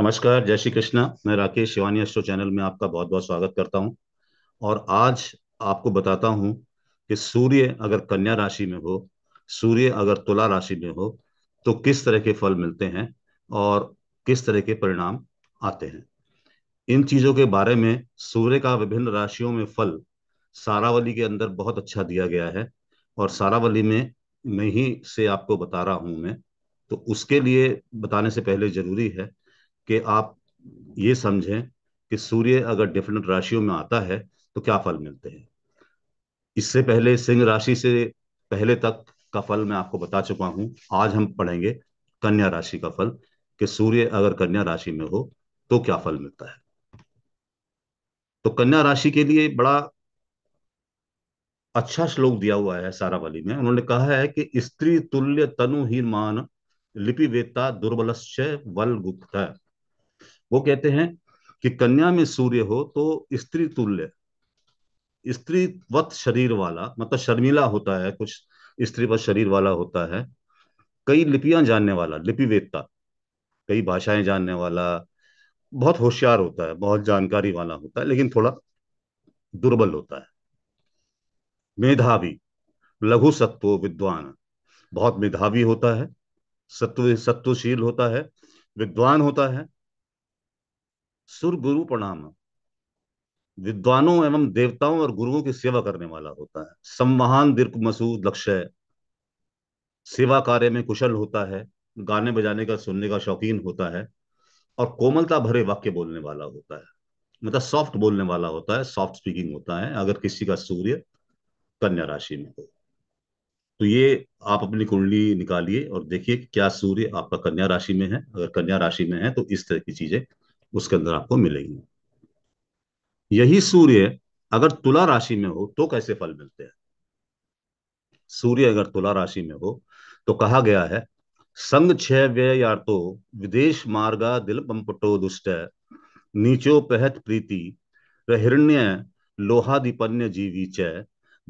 नमस्कार जय श्री कृष्णा मैं राकेश शिवानी अस्टो चैनल में आपका बहुत बहुत स्वागत करता हूं और आज आपको बताता हूं कि सूर्य अगर कन्या राशि में हो सूर्य अगर तुला राशि में हो तो किस तरह के फल मिलते हैं और किस तरह के परिणाम आते हैं इन चीजों के बारे में सूर्य का विभिन्न राशियों में फल सारावली के अंदर बहुत अच्छा दिया गया है और सारावली में मैं ही से आपको बता रहा हूं मैं तो उसके लिए बताने से पहले जरूरी है कि आप ये समझें कि सूर्य अगर डिफरेंट राशियों में आता है तो क्या फल मिलते हैं इससे पहले सिंह राशि से पहले तक का फल मैं आपको बता चुका हूं आज हम पढ़ेंगे कन्या राशि का फल कि सूर्य अगर कन्या राशि में हो तो क्या फल मिलता है तो कन्या राशि के लिए बड़ा अच्छा श्लोक दिया हुआ है सारावली में उन्होंने कहा है कि स्त्री तुल्य तनु ही मान लिपिवेता दुर्बलश्चय वल गुप्त वो कहते हैं कि कन्या में सूर्य हो तो स्त्री तुल्य वत शरीर वाला मतलब शर्मिला होता है कुछ स्त्रीवत शरीर वाला होता है कई लिपियां जानने वाला लिपिवेदता कई भाषाएं जानने वाला बहुत होशियार होता है बहुत जानकारी वाला होता है लेकिन थोड़ा दुर्बल होता है मेधावी लघु सत्व विद्वान बहुत मेधावी होता है सत्व सत्वशील होता है विद्वान होता है सुर गुरु प्रणाम विद्वानों एवं देवताओं और गुरुओं की सेवा करने वाला होता है सम्मान दीर्घ मसूद लक्ष्य सेवा कार्य में कुशल होता है गाने बजाने का सुनने का शौकीन होता है और कोमलता भरे वाक्य बोलने वाला होता है मतलब सॉफ्ट बोलने वाला होता है सॉफ्ट स्पीकिंग होता है अगर किसी का सूर्य कन्या राशि में हो तो ये आप अपनी कुंडली निकालिए और देखिए क्या सूर्य आपका कन्या राशि में है अगर कन्या राशि में है तो इस तरह की चीजें उसके अंदर आपको मिलेगी यही सूर्य अगर तुला राशि में हो तो कैसे फल मिलते हैं सूर्य अगर तुला राशि में हो तो कहा गया है संग छह व्यय तो विदेश मार्गा दिल पंपटो दुष्ट नीचो पहत प्रीति हिरण्य लोहादिपन्य जीवी च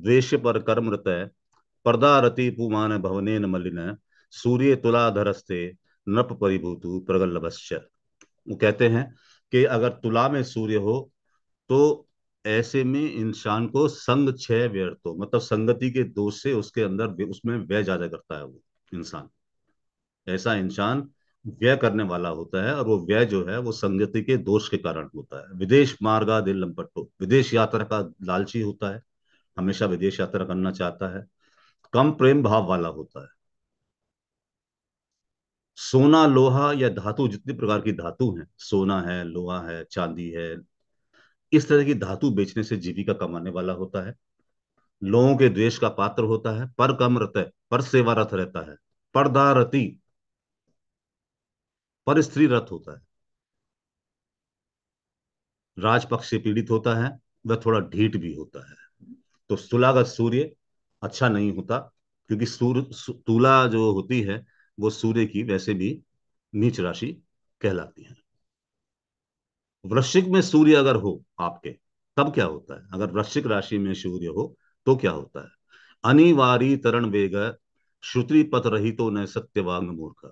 द्वेश पर कर्म रत पर्दारति पुमान भवनेन मलिन सूर्य तुलाधरस्ते नप परिभूतु प्रगल्लभश्च कहते हैं कि अगर तुला में सूर्य हो तो ऐसे में इंसान को संग छह व्यर्थ मतलब संगति के दोष से उसके अंदर उसमें व्यय ज्यादा करता है वो इंसान ऐसा इंसान व्यय करने वाला होता है और वो व्यय जो है वो संगति के दोष के कारण होता है विदेश मार्गा दिल लंपट्टो विदेश यात्रा का लालची होता है हमेशा विदेश यात्रा करना चाहता है कम प्रेम भाव वाला होता है सोना लोहा या धातु जितने प्रकार की धातु है सोना है लोहा है चांदी है इस तरह की धातु बेचने से जीविका कमाने वाला होता है लोगों के द्वेष का पात्र होता है पर कम रत है पर रथ रहता है पर्दा रति पर स्त्री रथ होता है राजपक्ष से पीड़ित होता है वह थोड़ा ढीठ भी होता है तो तुला का सूर्य अच्छा नहीं होता क्योंकि सूर्य तुला जो होती है वो सूर्य की वैसे भी नीच राशि कहलाती है वृश्चिक में सूर्य अगर हो आपके तब क्या होता है अगर वृश्चिक राशि में सूर्य हो तो क्या होता है अनिवार्य तरण वेग श्रुति पथ तो न सत्यवांग मूर्ख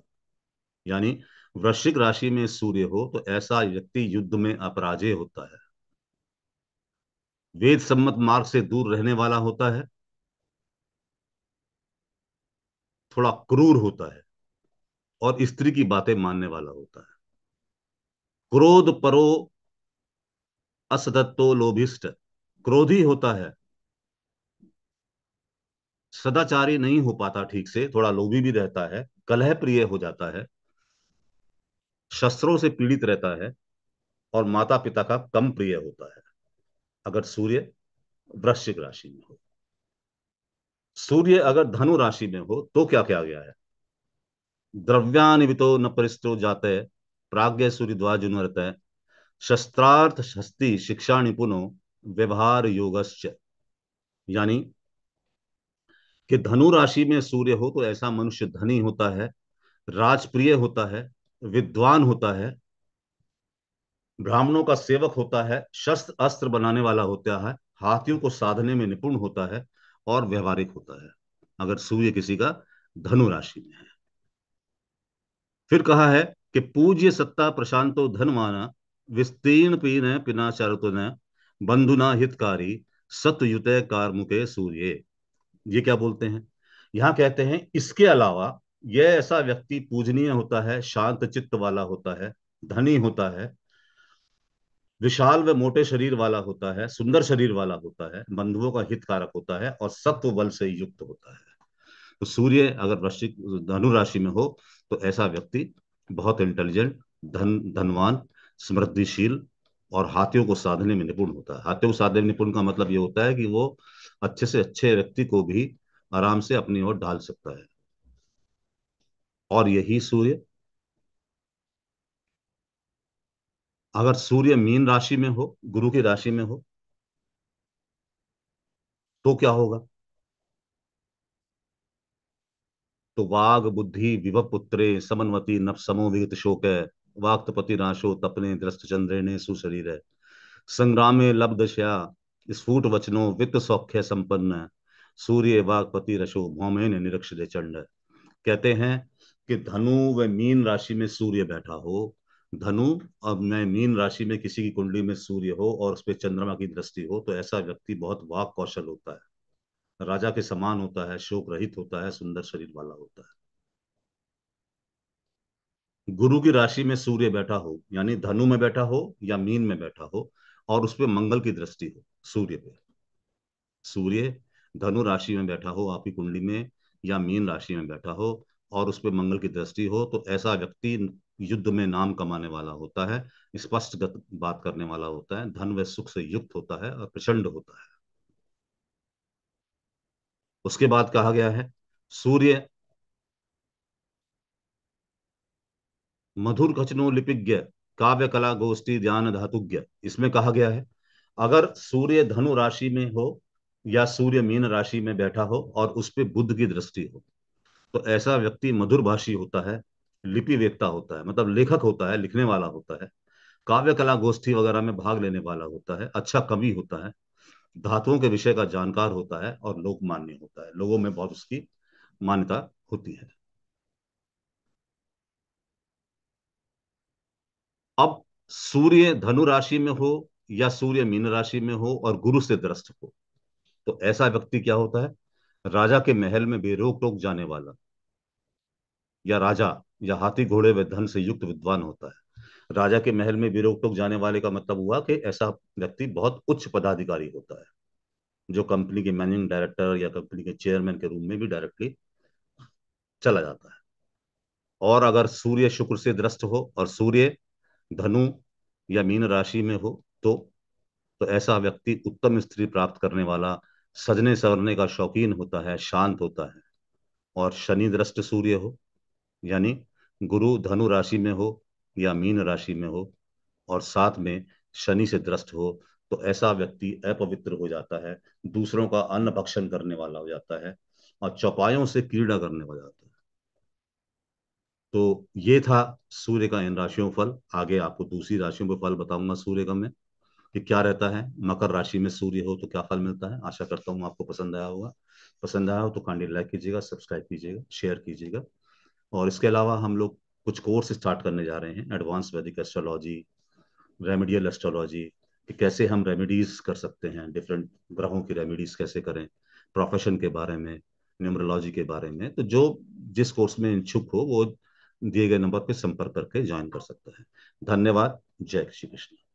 यानी वृश्चिक राशि में सूर्य हो तो ऐसा व्यक्ति युद्ध में अपराजय होता है वेद सम्मत मार्ग से दूर रहने वाला होता है थोड़ा क्रूर होता है और स्त्री की बातें मानने वाला होता है क्रोध परो असदत्तो लोभिष्ट क्रोधी होता है सदाचारी नहीं हो पाता ठीक से थोड़ा लोभी भी रहता है कलह प्रिय हो जाता है शस्त्रों से पीड़ित रहता है और माता पिता का कम प्रिय होता है अगर सूर्य वृश्चिक राशि में हो सूर्य अगर धनु राशि में हो तो क्या क्या गया है भी तो न परिस्तो जाते प्राग्ञ प्राज्ञ सूर्यध्वाजुनरत शस्त्रार्थ शस्ति शिक्षा निपुनो व्यवहार योगश्च यानी कि धनु राशि में सूर्य हो तो ऐसा मनुष्य धनी होता है राजप्रिय होता है विद्वान होता है ब्राह्मणों का सेवक होता है शस्त्र अस्त्र बनाने वाला होता है हाथियों को साधने में निपुण होता है और व्यवहारिक होता है अगर सूर्य किसी का धनु राशि में है फिर कहा है कि पूज्य सत्ता प्रशांतो माना विस्तीर्ण पीन पिना न बंधुना हितकारी सतयुत कारमुके सूर्य ये क्या बोलते हैं यहाँ कहते हैं इसके अलावा यह ऐसा व्यक्ति पूजनीय होता है शांत चित्त वाला होता है धनी होता है विशाल व मोटे शरीर वाला होता है सुंदर शरीर वाला होता है बंधुओं का हितकारक होता है और सत्व बल से युक्त होता है तो सूर्य अगर वृश्चिक धनु राशि में हो तो ऐसा व्यक्ति बहुत इंटेलिजेंट धन धनवान समृद्धिशील और हाथियों को साधने में निपुण होता है हाथियों को साधने में निपुण का मतलब ये होता है कि वो अच्छे से अच्छे व्यक्ति को भी आराम से अपनी ओर डाल सकता है और यही सूर्य अगर सूर्य मीन राशि में हो गुरु की राशि में हो तो क्या होगा तो वाग बुद्धि विभ पुत्रे समन्वती नपसमो विगत शोक है वाक्तपति राशो तपने दृष्ट चंद्रे ने सुशरीर है संग्रामे लब दशा स्फुट वचनो वित्त सौख्य संपन्न सूर्य वागपति रशो भौमे ने निरक्ष चंड कहते हैं कि धनु व मीन राशि में सूर्य बैठा हो धनु अब मैं मीन राशि में किसी की कुंडली में सूर्य हो और उस पर चंद्रमा की दृष्टि हो तो ऐसा व्यक्ति बहुत वाक कौशल होता है राजा के समान होता है शोक रहित होता है सुंदर शरीर वाला होता है गुरु की राशि में सूर्य बैठा हो यानी धनु में बैठा हो या मीन में बैठा हो और उसपे मंगल की दृष्टि हो सूर्य पे सूर्य धनु राशि में बैठा हो आपकी कुंडली में या मीन राशि में बैठा हो और उस पर मंगल की दृष्टि हो तो ऐसा व्यक्ति युद्ध में नाम कमाने वाला होता है स्पष्ट बात करने वाला होता है धन व सुख से युक्त होता है और प्रचंड होता है उसके बाद कहा गया है सूर्य मधुर खचनो लिपिज्ञ काव्य कला गोष्ठी ज्ञान धातुज्ञ इसमें कहा गया है अगर सूर्य धनु राशि में हो या सूर्य मीन राशि में बैठा हो और उस पर बुद्ध की दृष्टि हो तो ऐसा व्यक्ति मधुर भाषी होता है लिपि व्यक्ता होता है मतलब लेखक होता है लिखने वाला होता है काव्य कला गोष्ठी वगैरह में भाग लेने वाला होता है अच्छा कवि होता है धातुओं के विषय का जानकार होता है और लोक मान्य होता है लोगों में बहुत उसकी मान्यता होती है अब सूर्य धनु राशि में हो या सूर्य मीन राशि में हो और गुरु से दृष्ट हो तो ऐसा व्यक्ति क्या होता है राजा के महल में बेरोक टोक जाने वाला या राजा या हाथी घोड़े व धन से युक्त विद्वान होता है राजा के महल में विरोक टोक जाने वाले का मतलब हुआ कि ऐसा व्यक्ति बहुत उच्च पदाधिकारी होता है जो कंपनी के मैनेजिंग डायरेक्टर या कंपनी के चेयरमैन के रूम में भी डायरेक्टली चला जाता है और अगर सूर्य शुक्र से दृष्ट हो और सूर्य धनु या मीन राशि में हो तो तो ऐसा व्यक्ति उत्तम स्त्री प्राप्त करने वाला सजने सवरने का शौकीन होता है शांत होता है और शनि दृष्ट सूर्य हो यानी गुरु धनु राशि में हो या मीन राशि में हो और साथ में शनि से दृष्ट हो तो ऐसा व्यक्ति अपवित्र हो जाता है दूसरों का अन्न भक्षण करने वाला हो जाता है और चौपायों से क्रीड़ा करने वाला जाता है तो ये था सूर्य का इन राशियों फल आगे आपको दूसरी राशियों पर फल बताऊंगा सूर्य का मैं कि क्या रहता है मकर राशि में सूर्य हो तो क्या फल मिलता है आशा करता हूँ आपको पसंद आया होगा पसंद आया हो तो कांडी लाइक कीजिएगा सब्सक्राइब कीजिएगा शेयर कीजिएगा और इसके अलावा हम लोग कुछ कोर्स स्टार्ट करने जा रहे हैं एडवांस वैदिक एस्ट्रोलॉजी रेमेडियल एस्ट्रोलॉजी कि कैसे हम रेमेडीज कर सकते हैं डिफरेंट ग्रहों की रेमेडीज कैसे करें प्रोफेशन के बारे में न्यूमरोलॉजी के बारे में तो जो जिस कोर्स में इच्छुक हो वो दिए गए नंबर पर संपर्क करके ज्वाइन कर सकता है धन्यवाद जय श्री कृष्ण